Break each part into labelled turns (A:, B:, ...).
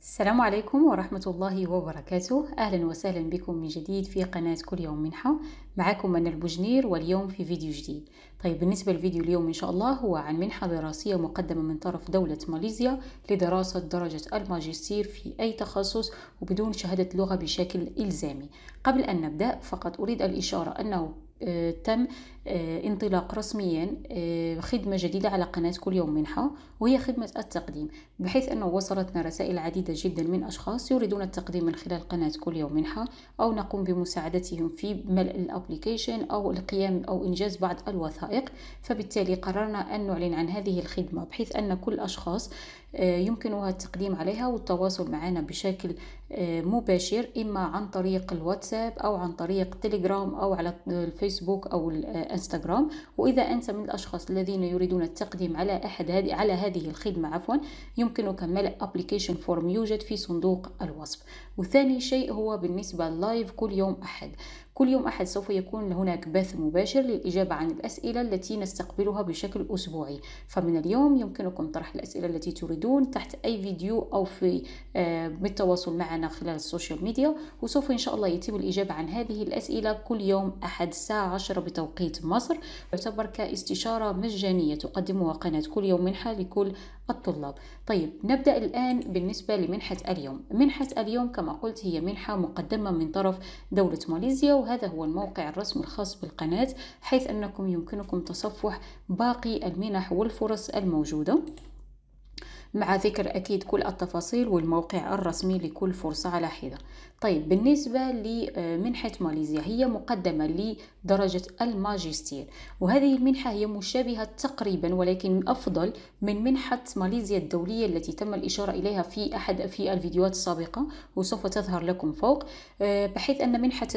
A: السلام عليكم ورحمة الله وبركاته أهلا وسهلا بكم من جديد في قناة كل يوم منحة معكم أنا البجنير واليوم في فيديو جديد طيب بالنسبة للفيديو اليوم إن شاء الله هو عن منحة دراسية مقدمة من طرف دولة ماليزيا لدراسة درجة الماجستير في أي تخصص وبدون شهادة لغة بشكل إلزامي قبل أن نبدأ فقط أريد الإشارة أنه آه، تم آه، انطلاق رسميا آه، خدمة جديدة على قناة كل يوم منحة وهي خدمة التقديم بحيث أنه وصلتنا رسائل عديدة جدا من أشخاص يريدون التقديم من خلال قناة كل يوم منحة أو نقوم بمساعدتهم في ملء الأبليكيشن أو القيام أو إنجاز بعض الوثائق فبالتالي قررنا أن نعلن عن هذه الخدمة بحيث أن كل أشخاص آه، يمكنها التقديم عليها والتواصل معنا بشكل آه، مباشر إما عن طريق الواتساب أو عن طريق تليجرام أو على الفيسبوك أو الانستغرام وإذا أنت من الأشخاص الذين يريدون التقديم على أحد هذه على هذه الخدمة عفوا يمكنك ملء أبليكيشن فورم يوجد في صندوق الوصف وثاني شيء هو بالنسبة لايف كل يوم أحد كل يوم أحد سوف يكون هناك بث مباشر للإجابة عن الأسئلة التي نستقبلها بشكل أسبوعي فمن اليوم يمكنكم طرح الأسئلة التي تريدون تحت أي فيديو أو في آه، بالتواصل معنا خلال السوشيال ميديا وسوف إن شاء الله يتم الإجابة عن هذه الأسئلة كل يوم أحد الساعة 10 بتوقيت مصر يعتبر كاستشارة مجانية تقدمها قناة كل يوم منحة لكل الطلاب طيب نبدأ الآن بالنسبة لمنحة اليوم منحة اليوم كما قلت هي منحة مقدمة من طرف دولة ماليزيا وهذا هو الموقع الرسمي الخاص بالقناة حيث أنكم يمكنكم تصفح باقي المنح والفرص الموجودة مع ذكر أكيد كل التفاصيل والموقع الرسمي لكل فرصة على حدة طيب بالنسبة لمنحة آه، ماليزيا هي مقدمة لدرجة الماجستير وهذه المنحة هي مشابهة تقريبا ولكن أفضل من منحة ماليزيا الدولية التي تم الإشارة إليها في أحد في الفيديوهات السابقة وسوف تظهر لكم فوق آه، بحيث أن منحة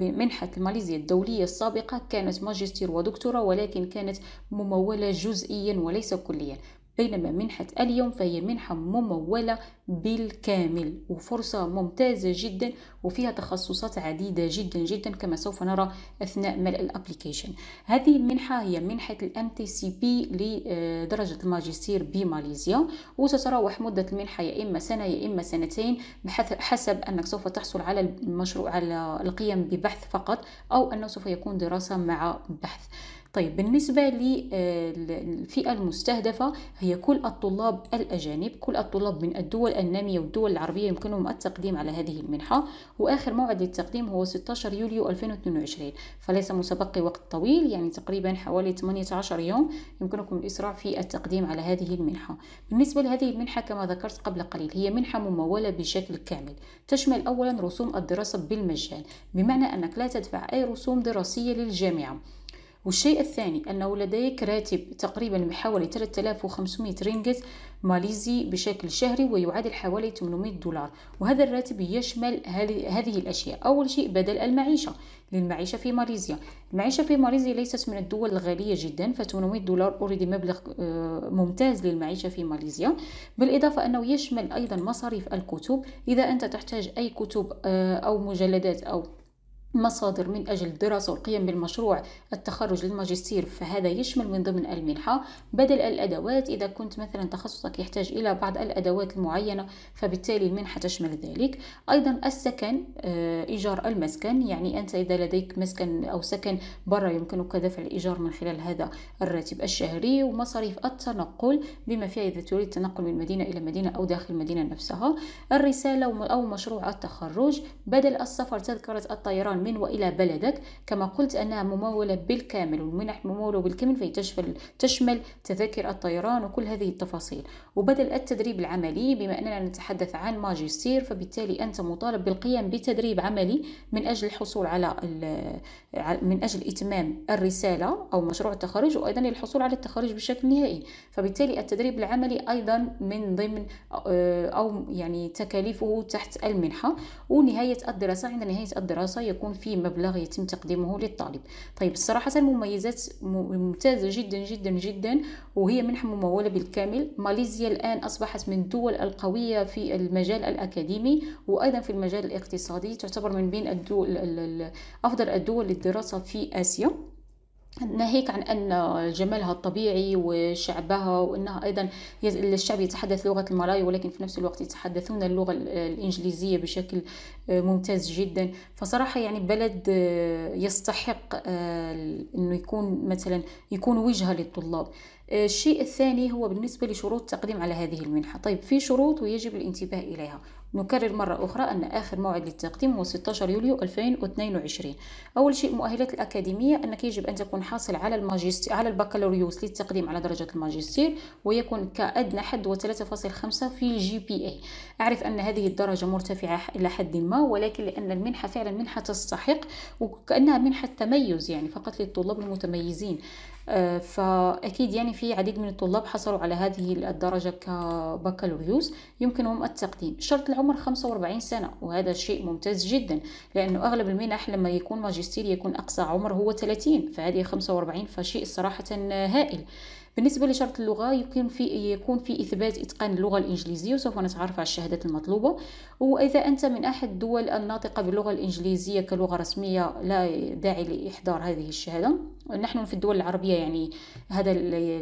A: منحة ماليزيا الدولية السابقة كانت ماجستير ودكتوراه ولكن كانت ممولة جزئيا وليس كليا بينما منحة اليوم فهي منحة ممولة بالكامل وفرصة ممتازة جدا وفيها تخصصات عديدة جدا جدا كما سوف نرى أثناء ملء الابليكيشن هذه المنحة هي منحة الام تي سي بي لدرجة الماجستير بماليزيا وتتراوح مدة المنحة يا إما سنة يا إما سنتين حسب أنك سوف تحصل على المشروع على القيم ببحث فقط أو أنه سوف يكون دراسة مع بحث طيب بالنسبة للفئة آه، المستهدفة هي كل الطلاب الأجانب كل الطلاب من الدول النامية والدول العربية يمكنهم التقديم على هذه المنحة وآخر موعد للتقديم هو 16 يوليو 2022 فليس مسبقي وقت طويل يعني تقريبا حوالي 18 يوم يمكنكم الإسراع في التقديم على هذه المنحة بالنسبة لهذه المنحة كما ذكرت قبل قليل هي منحة ممولة بشكل كامل تشمل أولا رسوم الدراسة بالمجان بمعنى أنك لا تدفع أي رسوم دراسية للجامعة والشيء الثاني أنه لديك راتب تقريبا بحوالي 3500 رينجت ماليزي بشكل شهري ويعادل حوالي 800 دولار وهذا الراتب يشمل هذه الأشياء أول شيء بدل المعيشة للمعيشة في ماليزيا المعيشة في ماليزيا ليست من الدول الغالية جدا ف800 دولار أوريدي مبلغ آه، ممتاز للمعيشة في ماليزيا بالإضافة أنه يشمل أيضا مصاريف الكتب إذا أنت تحتاج أي كتب آه، أو مجلدات أو مصادر من أجل الدراسة والقيام بالمشروع التخرج للماجستير فهذا يشمل من ضمن المنحة بدل الأدوات إذا كنت مثلا تخصصك يحتاج إلى بعض الأدوات المعينة فبالتالي المنحة تشمل ذلك أيضا السكن آه، إيجار المسكن يعني أنت إذا لديك مسكن أو سكن برا يمكنك دفع الإيجار من خلال هذا الراتب الشهري ومصاريف التنقل بما فيها إذا تريد التنقل من مدينة إلى مدينة أو داخل المدينة نفسها الرسالة أو مشروع التخرج بدل السفر تذكرة الطيران من وإلى بلدك كما قلت أنها ممولة بالكامل والمنح ممولة بالكامل فهي تشمل, تشمل تذاكر الطيران وكل هذه التفاصيل وبدل التدريب العملي بما أننا نتحدث عن ماجستير فبالتالي أنت مطالب بالقيام بتدريب عملي من أجل الحصول على من أجل إتمام الرسالة أو مشروع التخرج وأيضا الحصول على التخرج بشكل نهائي فبالتالي التدريب العملي أيضا من ضمن أو يعني تكاليفه تحت المنحة ونهاية الدراسة عند نهاية الدراسة يكون يكون فيه مبلغ يتم تقديمه للطالب طيب الصراحة المميزات ممتازة جدا جدا جدا وهي منحة ممولة بالكامل ماليزيا الآن أصبحت من الدول القوية في المجال الأكاديمي وأيضا في المجال الاقتصادي تعتبر من بين الدول أفضل الدول للدراسة في آسيا ناهيك عن أن جمالها الطبيعي وشعبها وأنها أيضا الشعب يتحدث لغة الملاي ولكن في نفس الوقت يتحدثون اللغة الإنجليزية بشكل آه، ممتاز جدا فصراحة يعني بلد آه، يستحق آه، أنه يكون مثلا يكون وجهة للطلاب الشيء الثاني هو بالنسبة لشروط التقديم على هذه المنحة طيب في شروط ويجب الانتباه إليها نكرر مرة أخرى أن آخر موعد للتقديم هو 16 يوليو 2022 أول شيء مؤهلات الأكاديمية أنك يجب أن تكون حاصل على الماجستير على البكالوريوس للتقديم على درجة الماجستير ويكون كأدنى حد هو 3.5 في جي بي اي أعرف أن هذه الدرجة مرتفعة إلى حد ما ولكن لأن المنحة فعلا منحة تستحق وكأنها منحة تميز يعني فقط للطلاب المتميزين آه، فأكيد يعني في عديد من الطلاب حصلوا على هذه الدرجة كبكالوريوس يمكنهم التقديم شرط العمر 45 سنة وهذا شيء ممتاز جدا لأنه أغلب المنح لما يكون ماجستير يكون أقصى عمر هو 30 فهذه 45 فشيء صراحة هائل بالنسبه لشرط اللغه يمكن في يكون في اثبات اتقان اللغه الانجليزيه وسوف نتعرف على الشهادات المطلوبه واذا انت من احد الدول الناطقه باللغه الانجليزيه كلغه رسميه لا داعي لاحضار هذه الشهاده نحن في الدول العربية يعني هذا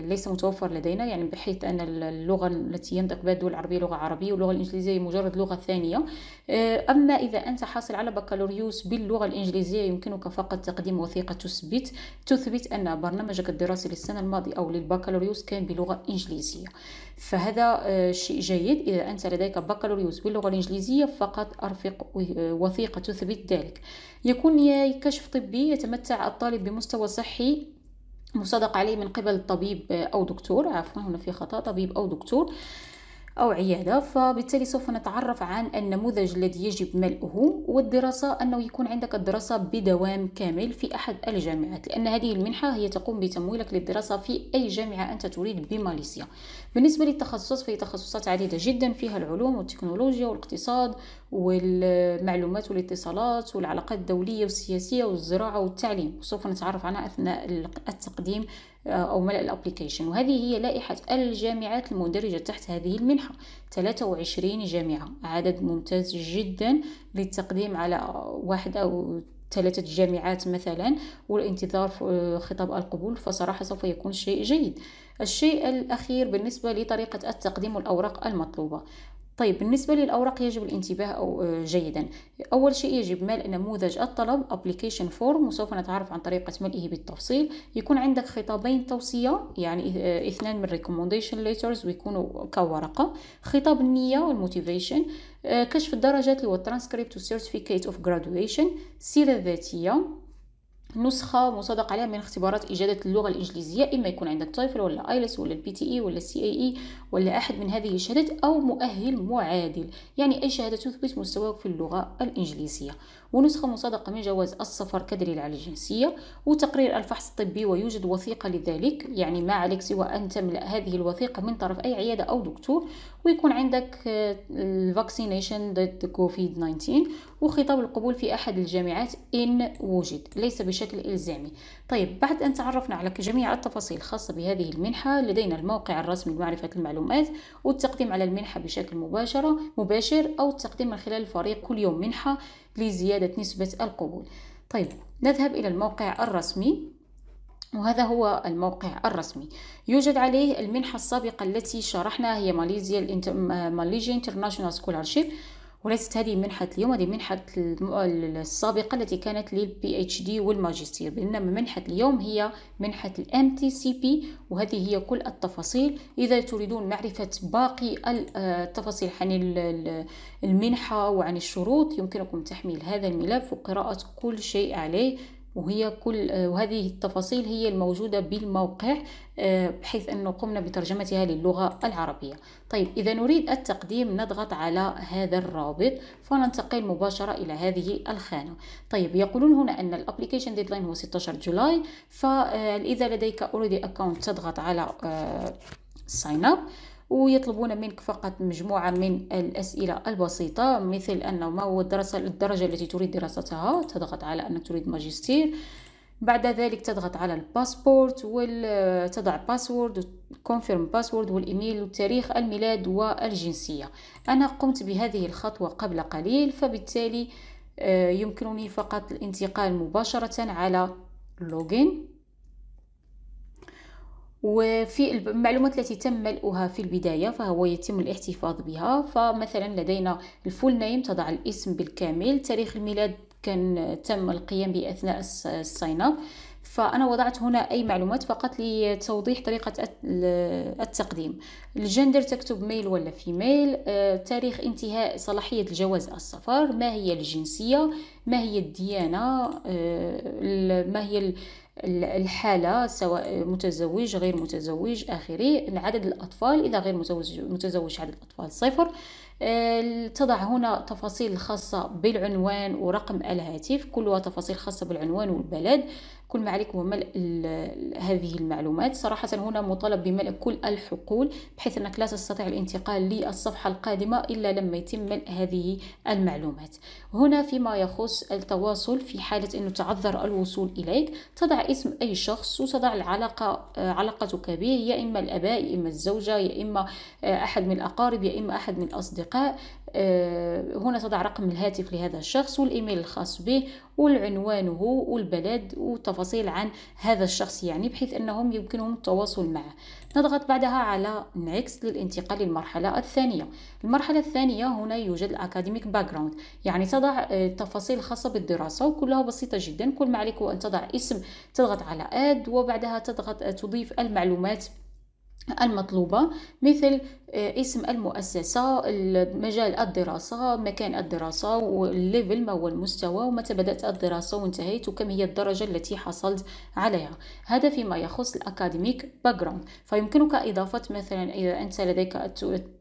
A: ليس متوفر لدينا يعني بحيث أن اللغة التي ينطق بها الدول العربية لغة عربية واللغة الإنجليزية مجرد لغة ثانية آه، أما إذا أنت حاصل على بكالوريوس باللغة الإنجليزية يمكنك فقط تقديم وثيقة تثبت تثبت أن برنامجك الدراسي للسنة الماضية أو للبكالوريوس بكالوريوس كان بلغة إنجليزية فهذا آه، شيء جيد إذا أنت لديك بكالوريوس باللغة الإنجليزية فقط أرفق وثيقة تثبت ذلك يكون كشف طبي يتمتع الطالب بمستوى صحي مصدق عليه من قبل طبيب أو دكتور عفوا هنا في خطأ طبيب أو دكتور أو عيادة فبالتالي سوف نتعرف عن النموذج الذي يجب ملئه والدراسة أنه يكون عندك الدراسة بدوام كامل في أحد الجامعات لأن هذه المنحة هي تقوم بتمويلك للدراسة في أي جامعة أنت تريد بماليزيا بالنسبة للتخصص فهي تخصصات عديدة جدا فيها العلوم والتكنولوجيا والاقتصاد والمعلومات والاتصالات والعلاقات الدولية والسياسية والزراعة والتعليم وسوف نتعرف عنها أثناء التقديم آه، أو ملء الأبليكيشن وهذه هي لائحة الجامعات المندرجة تحت هذه المنحة 23 جامعة عدد ممتاز جدا للتقديم على واحد أو ثلاثة جامعات مثلا والانتظار آه، خطاب القبول فصراحة سوف يكون شيء جيد الشيء الأخير بالنسبة لطريقة التقديم والأوراق المطلوبة طيب بالنسبة للأوراق يجب الانتباه أو آه، جيدا أول شيء يجب ملء نموذج الطلب application form وسوف نتعرف عن طريقة ملئه بالتفصيل يكون عندك خطابين توصية يعني آه، اثنان من recommendation letters ويكونوا كورقة خطاب النية والموتيفيشن آه، كشف الدرجات اللي هو اوف و سيرة ذاتية السيرة الذاتية نسخه مصادق عليها من اختبارات اجاده اللغه الانجليزيه اما يكون عندك تايفل ولا ايلس ولا البي تي اي ولا السي اي اي ولا احد من هذه الشهادات او مؤهل معادل يعني اي شهاده تثبت مستواك في اللغه الانجليزيه ونسخه مصادقه من جواز السفر كدليل على الجنسيه وتقرير الفحص الطبي ويوجد وثيقه لذلك يعني ما عليك سوى ان تملا هذه الوثيقه من طرف اي عياده او دكتور ويكون عندك الفاكسينيشن ضد كوفيد 19 وخطاب القبول في أحد الجامعات إن وجد ليس بشكل إلزامي طيب بعد أن تعرفنا على جميع التفاصيل الخاصة بهذه المنحة لدينا الموقع الرسمي لمعرفة المعلومات والتقديم على المنحة بشكل مباشرة مباشر أو التقديم من خلال الفريق كل يوم منحة لزيادة نسبة القبول طيب نذهب إلى الموقع الرسمي وهذا هو الموقع الرسمي يوجد عليه المنحة السابقة التي شرحناها هي ماليزيا ماليزيا انترناشونال سكولارشيب وليست هذه منحة اليوم هذه منحة السابقة التي كانت للبي اتش دي والماجستير بينما منحة اليوم هي منحة الام تي سي بي وهذه هي كل التفاصيل إذا تريدون معرفة باقي آه، التفاصيل عن المنحة وعن الشروط يمكنكم تحميل هذا الملف وقراءة كل شيء عليه وهي كل وهذه التفاصيل هي الموجودة بالموقع آه، بحيث أنه قمنا بترجمتها للغة العربية طيب إذا نريد التقديم نضغط على هذا الرابط فننتقل مباشرة إلى هذه الخانة طيب يقولون هنا أن الابليكيشن ديدلاين هو 16 جولاي فإذا لديك اوريدي اكونت تضغط على ساين آه، اب ويطلبون منك فقط مجموعة من الأسئلة البسيطة مثل أنه ما هو الدراسة الدرجة التي تريد دراستها تضغط على أنك تريد ماجستير بعد ذلك تضغط على الباسبورت وتضع باسورد كونفيرم باسورد والايميل وتاريخ الميلاد والجنسية انا قمت بهذه الخطوة قبل قليل فبالتالي آه، يمكنني فقط الانتقال مباشرة على لوجين وفي المعلومات التي تم ملؤها في البداية فهو يتم الاحتفاظ بها فمثلا لدينا الفول نيم تضع الاسم بالكامل تاريخ الميلاد كان تم القيام به أثناء الساين اب فأنا وضعت هنا أي معلومات فقط لتوضيح طريقة التقديم الجندر تكتب ميل ولا فيميل آه، تاريخ انتهاء صلاحية الجواز السفر ما هي الجنسية ما هي الديانة آه، ما هي الحالة سواء متزوج غير متزوج آخره عدد الأطفال إذا غير متزوج متزوج عدد الأطفال صفر تضع هنا تفاصيل خاصة بالعنوان ورقم الهاتف كلها تفاصيل خاصة بالعنوان والبلد كل ما عليك هو ملء هذه المعلومات صراحة هنا مطالب بملء كل الحقول بحيث أنك لا تستطيع الانتقال للصفحة القادمة إلا لما يتم ملء هذه المعلومات هنا فيما يخص التواصل في حالة أنه تعذر الوصول إليك تضع اسم أي شخص وتضع العلاقة آه، علاقتك به يا إما الأباء يا إما الزوجة يا إما آه، أحد من الأقارب يا إما أحد من الأصدقاء الأصدقاء آه، هنا تضع رقم الهاتف لهذا الشخص والإيميل الخاص به والعنوانه والبلد وتفاصيل عن هذا الشخص يعني بحيث أنهم يمكنهم التواصل معه نضغط بعدها على نيكست للانتقال للمرحلة الثانية المرحلة الثانية هنا يوجد الأكاديميك باكراوند يعني تضع آه، تفاصيل خاصة بالدراسة وكلها بسيطة جدا كل ما عليك هو أن تضع اسم تضغط على اد وبعدها تضغط آه، تضيف المعلومات المطلوبة مثل آه، اسم المؤسسة مجال الدراسة مكان الدراسة والليفل ما هو المستوى ومتى بدأت الدراسة وانتهيت وكم هي الدرجة التي حصلت عليها هذا فيما يخص الأكاديميك باكجراوند فيمكنك إضافة مثلا إذا أنت لديك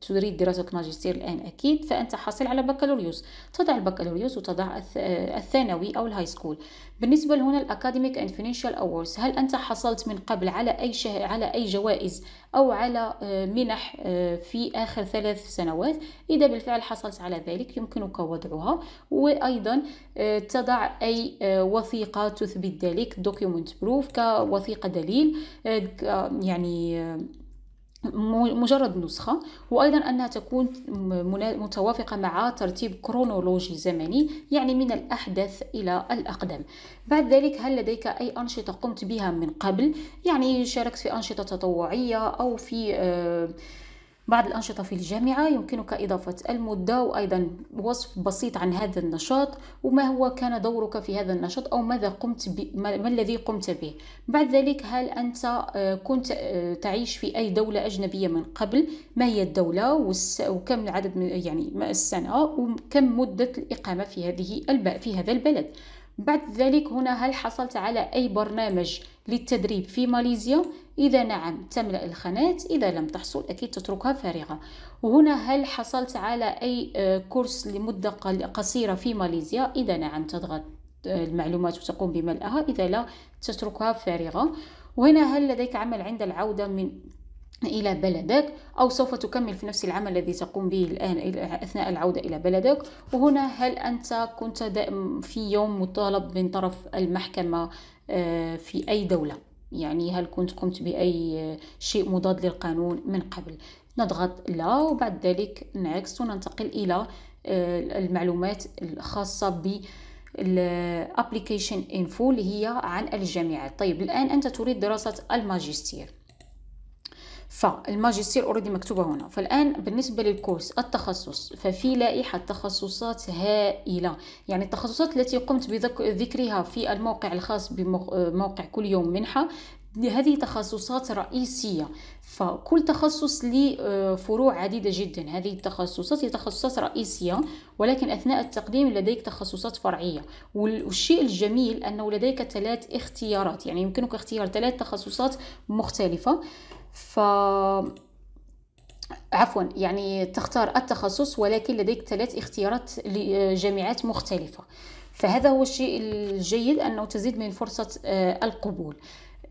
A: تريد دراسة ماجستير الآن أكيد فأنت حاصل على بكالوريوس تضع البكالوريوس وتضع آه، الثانوي أو الهاي سكول بالنسبة لهنا الأكاديميك أند فينانشال أووردز هل أنت حصلت من قبل على أي شه... على أي جوائز أو على آه، منح آه، في آخر ثلاث سنوات إذا بالفعل حصلت على ذلك يمكنك وضعها وأيضا آه، تضع أي وثيقة تثبت ذلك دوكيومنت بروف كوثيقة دليل يعني مجرد نسخة وأيضا أنها تكون متوافقة مع ترتيب كرونولوجي زمني يعني من الأحدث إلى الأقدم بعد ذلك هل لديك أي أنشطة قمت بها من قبل يعني شاركت في أنشطة تطوعية أو في آه بعض الأنشطة في الجامعة يمكنك إضافة المدة وأيضا وصف بسيط عن هذا النشاط وما هو كان دورك في هذا النشاط أو ماذا قمت ب... ما الذي قمت به بعد ذلك هل أنت آه، كنت آه، تعيش في أي دولة أجنبية من قبل ما هي الدولة والس... وكم عدد من يعني السنة وكم مدة الإقامة في هذه الب... في هذا البلد بعد ذلك هنا هل حصلت على أي برنامج للتدريب في ماليزيا إذا نعم تملأ الخانات إذا لم تحصل أكيد تتركها فارغة وهنا هل حصلت على أي آه، كورس لمدة قصيرة في ماليزيا إذا نعم تضغط آه، المعلومات وتقوم بملأها إذا لا تتركها فارغة وهنا هل لديك عمل عند العودة من إلى بلدك أو سوف تكمل في نفس العمل الذي تقوم به الآن أثناء العودة إلى بلدك وهنا هل أنت كنت في يوم مطالب من طرف المحكمة آه، في أي دولة يعني هل كنت قمت بأي شيء مضاد للقانون من قبل نضغط لا وبعد ذلك نعكس وننتقل إلى آه، المعلومات الخاصة ب الابليكيشن انفو اللي هي عن الجامعات طيب الآن أنت تريد دراسة الماجستير فالماجستير اوريدي مكتوبه هنا فالان بالنسبه للكورس التخصص ففي لائحه تخصصات هائله يعني التخصصات التي قمت بذكرها في الموقع الخاص بموقع كل يوم منحه هذه تخصصات رئيسية فكل تخصص لي آه، فروع عديدة جدا هذه التخصصات هي تخصصات رئيسية ولكن أثناء التقديم لديك تخصصات فرعية والشيء الجميل أنه لديك ثلاث اختيارات يعني يمكنك اختيار ثلاث تخصصات مختلفة ف عفوا يعني تختار التخصص ولكن لديك ثلاث اختيارات لجامعات مختلفة فهذا هو الشيء الجيد أنه تزيد من فرصة آه، القبول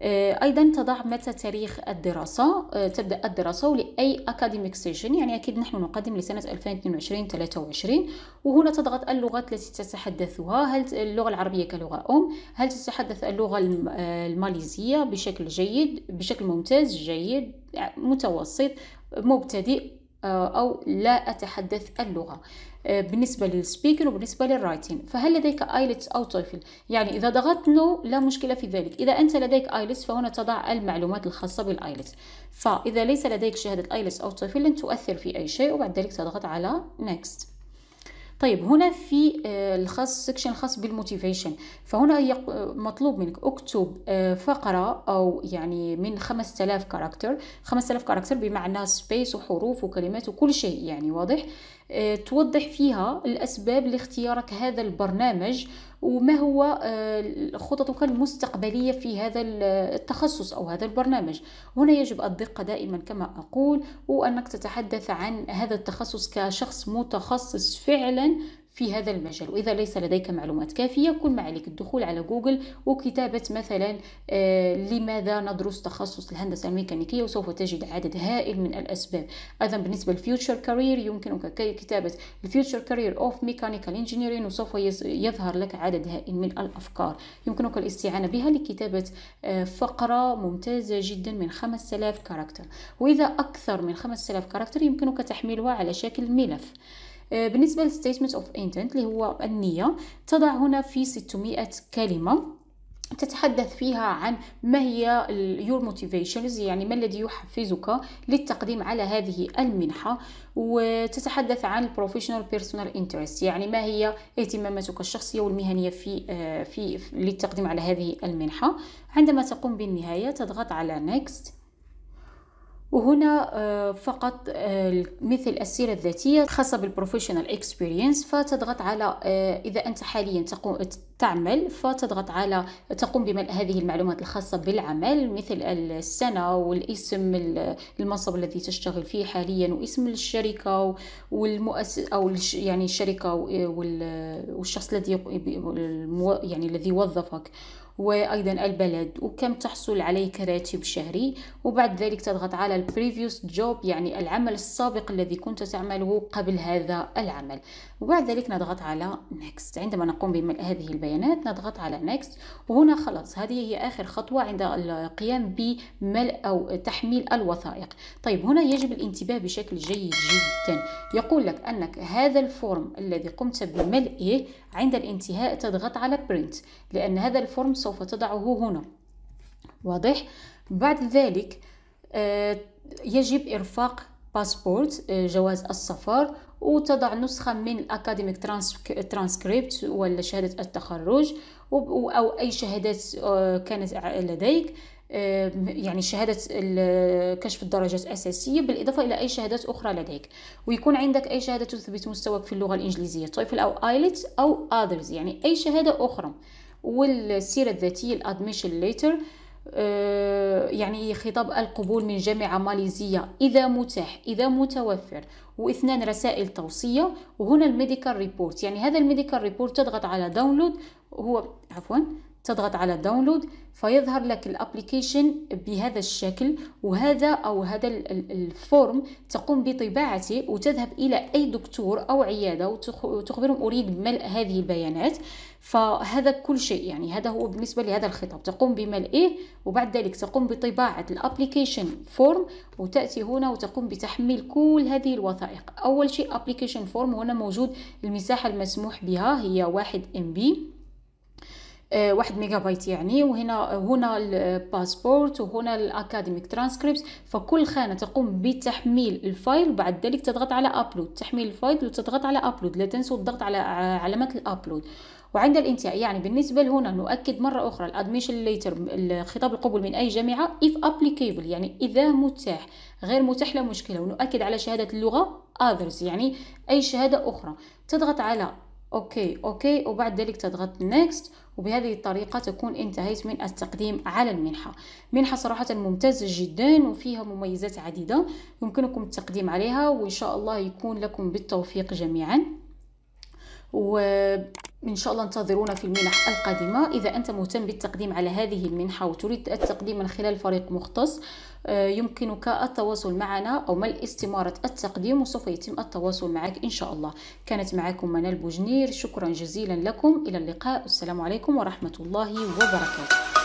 A: آه، أيضا تضع متى تاريخ الدراسة آه، تبدأ الدراسة ولأي أكاديميك سيشن يعني أكيد نحن نقدم لسنة 2022-23 وهنا تضغط اللغات التي تتحدثها هل اللغة العربية كلغة أم هل تتحدث اللغة آه، الماليزية بشكل جيد بشكل ممتاز جيد متوسط مبتدئ آه، أو لا أتحدث اللغة آه، بالنسبة للسبيكر وبالنسبة للرايتين فهل لديك آيلتس أو تويفل يعني إذا ضغطت نو لا مشكلة في ذلك إذا أنت لديك آيلتس فهنا تضع المعلومات الخاصة بالآيلتس فإذا ليس لديك شهادة آيلتس أو تويفل لن تؤثر في أي شيء وبعد ذلك تضغط على next طيب هنا في آه، الخاص سكشن الخاص بالموتيفيشن فهنا آه، مطلوب منك اكتب آه، فقرة او يعني من 5000 كاركتر 5000 كاركتر بمعنى سبيس وحروف وكلمات وكل شيء يعني واضح آه، توضح فيها الأسباب لاختيارك هذا البرنامج وما هو آه، خططك المستقبلية في هذا التخصص أو هذا البرنامج هنا يجب الدقة دائما كما أقول وأنك تتحدث عن هذا التخصص كشخص متخصص فعلا في هذا المجال وإذا ليس لديك معلومات كافية كل ما عليك الدخول على جوجل وكتابة مثلا آه، لماذا ندرس تخصص الهندسة الميكانيكية وسوف تجد عدد هائل من الأسباب أيضا بالنسبة للفيوتشر كارير يمكنك كتابة الفيوتشر كارير أوف ميكانيكال انجينيرين وسوف يظهر لك عدد هائل من الأفكار يمكنك الاستعانة بها لكتابة آه، فقرة ممتازة جدا من 5000 كاركتر وإذا أكثر من 5000 كاركتر يمكنك تحميلها على شكل ملف آه، بالنسبة للستيتمنت اوف انتنت اللي هو النية تضع هنا في 600 كلمة تتحدث فيها عن ما هي your motivations يعني ما الذي يحفزك للتقديم على هذه المنحة وتتحدث عن professional personal interest يعني ما هي اهتماماتك الشخصية والمهنية في آه، في للتقديم على هذه المنحة عندما تقوم بالنهاية تضغط على next وهنا آه، فقط آه، مثل السيرة الذاتية خاصة بالبروفيشنال اكسبيرينس فتضغط على آه، إذا أنت حاليا تقوم تعمل فتضغط على تقوم بملء هذه المعلومات الخاصة بالعمل مثل السنة والاسم المنصب الذي تشتغل فيه حاليا واسم الشركة والمؤسس أو يعني الشركة والشخص الذي يعني الذي وظفك وأيضا البلد وكم تحصل عليه كراتب شهري وبعد ذلك تضغط على البريفيوس جوب يعني العمل السابق الذي كنت تعمله قبل هذا العمل وبعد ذلك نضغط على next عندما نقوم بملء هذه البيانات نضغط على next وهنا خلاص هذه هي آخر خطوة عند القيام بملء أو تحميل الوثائق طيب هنا يجب الانتباه بشكل جيد جدا يقول لك أنك هذا الفورم الذي قمت بملئه عند الانتهاء تضغط على print لأن هذا الفورم سوف تضعه هنا واضح بعد ذلك آه، يجب إرفاق باسبورت آه، جواز السفر وتضع نسخة من الأكاديميك ترانسكريبت ولا شهادة التخرج أو أي شهادات آه، كانت لديك يعني شهادة كشف الدرجات الأساسية بالإضافة إلى أي شهادات أخرى لديك ويكون عندك أي شهادة تثبت مستواك في اللغة الإنجليزية طيفل أو آيلتس أو أذرز يعني أي شهادة أخرى والسيرة الذاتية الادميشن آه، ليتر يعني خطاب القبول من جامعة ماليزية إذا متاح إذا متوفر واثنان رسائل توصية وهنا الميديكال ريبورت يعني هذا الميديكال ريبورت تضغط على داونلود هو عفوا تضغط على داونلود فيظهر لك الابليكيشن بهذا الشكل وهذا او هذا الفورم تقوم بطباعته وتذهب الى اي دكتور او عياده وتخبرهم اريد ملء هذه البيانات فهذا كل شيء يعني هذا هو بالنسبه لهذا الخطاب تقوم بملئه إيه، وبعد ذلك تقوم بطباعه الابليكيشن فورم وتاتي هنا وتقوم بتحميل كل هذه الوثائق اول شيء ابليكيشن فورم هنا موجود المساحه المسموح بها هي 1 ام بي آه، واحد ميجا بايت يعني وهنا هنا الباسبورت وهنا الاكاديميك ترانسكريبت فكل خانه تقوم بتحميل الفايل وبعد ذلك تضغط على ابلود تحميل الفايل وتضغط على ابلود لا تنسوا الضغط على آه، علامه الابلود وعند الانتهاء يعني بالنسبة لهنا نؤكد مرة أخرى الادميشن ليتر خطاب القبول من أي جامعة if applicable يعني إذا متاح غير متاح لا مشكلة ونؤكد على شهادة اللغة others يعني أي شهادة أخرى تضغط على أوكي أوكي وبعد ذلك تضغط next وبهذه الطريقة تكون انتهيت من التقديم على المنحة منحة صراحة ممتازة جدا وفيها مميزات عديدة يمكنكم التقديم عليها وإن شاء الله يكون لكم بالتوفيق جميعا و ان شاء الله انتظرونا في المنح القادمه اذا انت مهتم بالتقديم على هذه المنحه وتريد التقديم من خلال فريق مختص آه، يمكنك التواصل معنا أو ملء استمارة التقديم وسوف يتم التواصل معك إن شاء الله كانت معكم منال بوجنير شكرا جزيلا لكم إلى اللقاء السلام عليكم ورحمة الله وبركاته